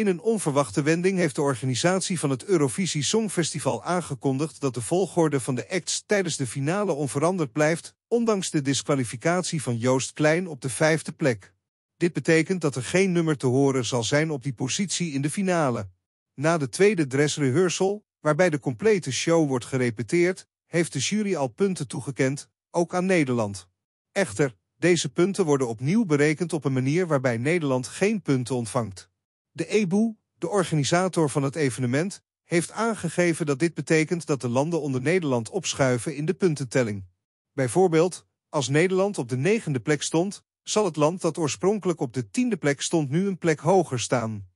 In een onverwachte wending heeft de organisatie van het Eurovisie Songfestival aangekondigd dat de volgorde van de acts tijdens de finale onveranderd blijft, ondanks de disqualificatie van Joost Klein op de vijfde plek. Dit betekent dat er geen nummer te horen zal zijn op die positie in de finale. Na de tweede dressrehearsal, waarbij de complete show wordt gerepeteerd, heeft de jury al punten toegekend, ook aan Nederland. Echter, deze punten worden opnieuw berekend op een manier waarbij Nederland geen punten ontvangt. De EBU, de organisator van het evenement, heeft aangegeven dat dit betekent dat de landen onder Nederland opschuiven in de puntentelling. Bijvoorbeeld, als Nederland op de negende plek stond, zal het land dat oorspronkelijk op de tiende plek stond nu een plek hoger staan.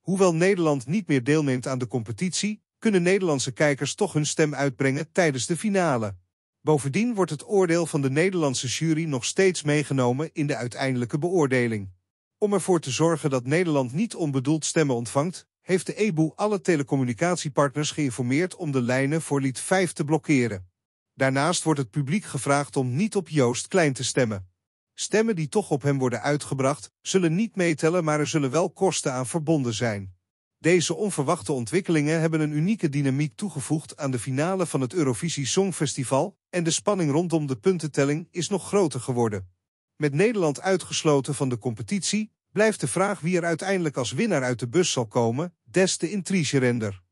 Hoewel Nederland niet meer deelneemt aan de competitie, kunnen Nederlandse kijkers toch hun stem uitbrengen tijdens de finale. Bovendien wordt het oordeel van de Nederlandse jury nog steeds meegenomen in de uiteindelijke beoordeling. Om ervoor te zorgen dat Nederland niet onbedoeld stemmen ontvangt, heeft de EBU alle telecommunicatiepartners geïnformeerd om de lijnen voor lied 5 te blokkeren. Daarnaast wordt het publiek gevraagd om niet op Joost Klein te stemmen. Stemmen die toch op hem worden uitgebracht, zullen niet meetellen, maar er zullen wel kosten aan verbonden zijn. Deze onverwachte ontwikkelingen hebben een unieke dynamiek toegevoegd aan de finale van het Eurovisie Songfestival en de spanning rondom de puntentelling is nog groter geworden. Met Nederland uitgesloten van de competitie blijft de vraag wie er uiteindelijk als winnaar uit de bus zal komen des te intrigerender.